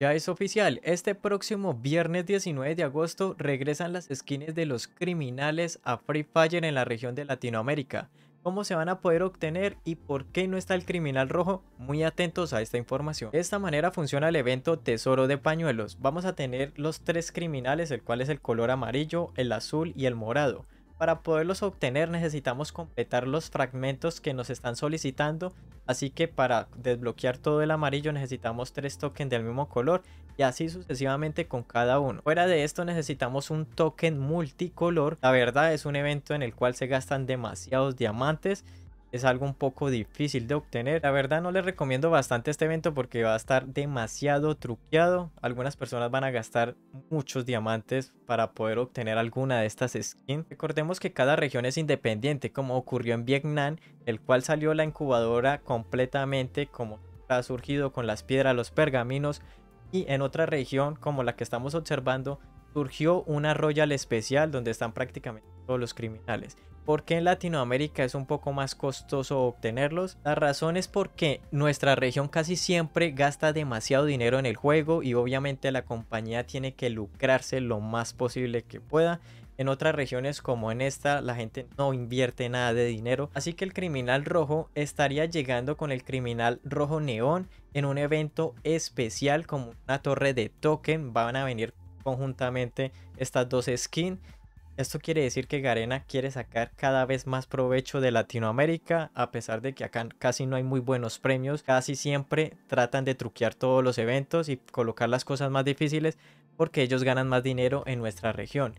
Ya es oficial, este próximo viernes 19 de agosto regresan las skins de los criminales a Free Fire en la región de Latinoamérica. ¿Cómo se van a poder obtener y por qué no está el criminal rojo? Muy atentos a esta información. De esta manera funciona el evento Tesoro de Pañuelos. Vamos a tener los tres criminales, el cual es el color amarillo, el azul y el morado. Para poderlos obtener necesitamos completar los fragmentos que nos están solicitando, así que para desbloquear todo el amarillo necesitamos tres tokens del mismo color y así sucesivamente con cada uno. Fuera de esto necesitamos un token multicolor, la verdad es un evento en el cual se gastan demasiados diamantes es algo un poco difícil de obtener. La verdad no les recomiendo bastante este evento porque va a estar demasiado truqueado. Algunas personas van a gastar muchos diamantes para poder obtener alguna de estas skins. Recordemos que cada región es independiente, como ocurrió en Vietnam, el cual salió la incubadora completamente como ha surgido con las piedras, los pergaminos y en otra región como la que estamos observando surgió una Royal especial donde están prácticamente todos los criminales. ¿Por qué en Latinoamérica es un poco más costoso obtenerlos? La razón es porque nuestra región casi siempre gasta demasiado dinero en el juego y obviamente la compañía tiene que lucrarse lo más posible que pueda. En otras regiones como en esta la gente no invierte nada de dinero, así que el criminal rojo estaría llegando con el criminal rojo neón en un evento especial como una torre de token, van a venir conjuntamente estas dos skins esto quiere decir que Garena quiere sacar cada vez más provecho de Latinoamérica, a pesar de que acá casi no hay muy buenos premios, casi siempre tratan de truquear todos los eventos y colocar las cosas más difíciles porque ellos ganan más dinero en nuestra región.